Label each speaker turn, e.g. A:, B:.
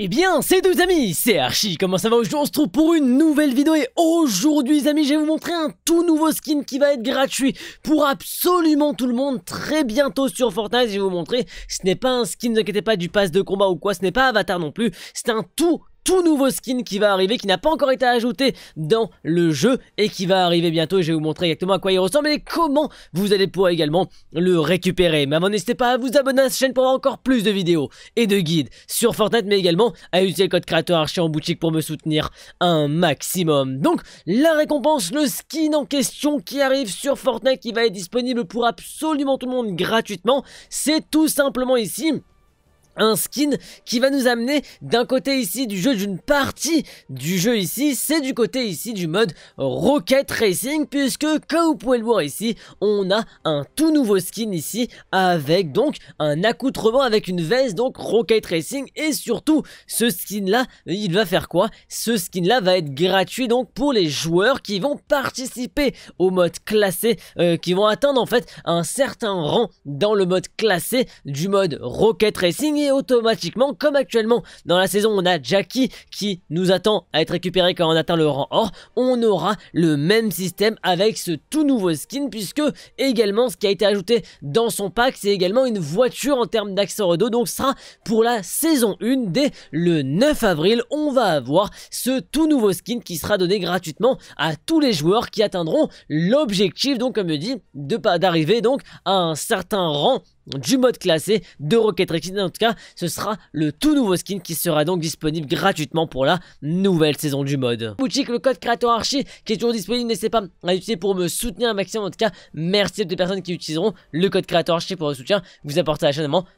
A: Eh bien, c'est deux amis, c'est Archie, comment ça va Aujourd'hui on se trouve pour une nouvelle vidéo et aujourd'hui amis, je vais vous montrer un tout nouveau skin qui va être gratuit pour absolument tout le monde très bientôt sur Fortnite, je vais vous montrer, ce n'est pas un skin, ne vous inquiétez pas, du pass de combat ou quoi, ce n'est pas Avatar non plus, c'est un tout tout nouveau skin qui va arriver, qui n'a pas encore été ajouté dans le jeu et qui va arriver bientôt. Et je vais vous montrer exactement à quoi il ressemble et comment vous allez pouvoir également le récupérer. Mais avant, n'hésitez pas à vous abonner à cette chaîne pour avoir encore plus de vidéos et de guides sur Fortnite, mais également à utiliser le code créateur archi en boutique pour me soutenir un maximum. Donc, la récompense, le skin en question qui arrive sur Fortnite, qui va être disponible pour absolument tout le monde gratuitement, c'est tout simplement ici un skin qui va nous amener d'un côté ici du jeu, d'une partie du jeu ici, c'est du côté ici du mode Rocket Racing, puisque comme vous pouvez le voir ici, on a un tout nouveau skin ici, avec donc un accoutrement avec une veste, donc Rocket Racing, et surtout, ce skin là, il va faire quoi Ce skin là va être gratuit donc pour les joueurs qui vont participer au mode classé, euh, qui vont atteindre en fait un certain rang dans le mode classé du mode Rocket Racing, automatiquement, comme actuellement dans la saison, on a Jackie qui nous attend à être récupéré quand on atteint le rang or, on aura le même système avec ce tout nouveau skin puisque également ce qui a été ajouté dans son pack, c'est également une voiture en termes dos. donc ce sera pour la saison 1 dès le 9 avril, on va avoir ce tout nouveau skin qui sera donné gratuitement à tous les joueurs qui atteindront l'objectif, donc comme je dis, d'arriver donc à un certain rang du mode classé de Rocket Racing. En tout cas, ce sera le tout nouveau skin qui sera donc disponible gratuitement pour la nouvelle saison du mode. Boutique, le code créateur archi qui est toujours disponible, n'hésitez pas à l'utiliser pour me soutenir un maximum. En tout cas, merci à toutes les personnes qui utiliseront le code créateur archi pour le soutien. Vous apportez à la chaîne